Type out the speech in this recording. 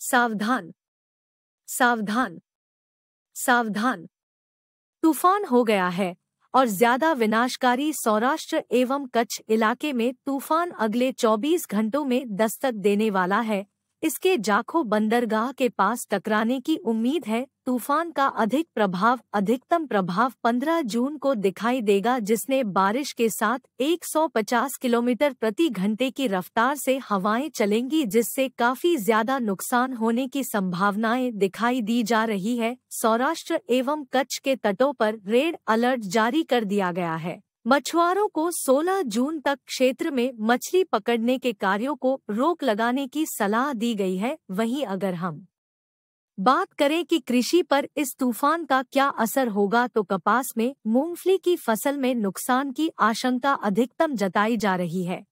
सावधान सावधान सावधान तूफान हो गया है और ज्यादा विनाशकारी सौराष्ट्र एवं कच्छ इलाके में तूफान अगले 24 घंटों में दस्तक देने वाला है इसके जाखो बंदरगाह के पास टकराने की उम्मीद है तूफान का अधिक प्रभाव अधिकतम प्रभाव 15 जून को दिखाई देगा जिसने बारिश के साथ 150 किलोमीटर प्रति घंटे की रफ्तार से हवाएं चलेंगी जिससे काफी ज्यादा नुकसान होने की संभावनाएं दिखाई दी जा रही है सौराष्ट्र एवं कच्छ के तटों पर रेड अलर्ट जारी कर दिया गया है मछुआरों को 16 जून तक क्षेत्र में मछली पकड़ने के कार्यों को रोक लगाने की सलाह दी गई है वहीं अगर हम बात करें कि कृषि पर इस तूफान का क्या असर होगा तो कपास में मूंगफली की फसल में नुकसान की आशंका अधिकतम जताई जा रही है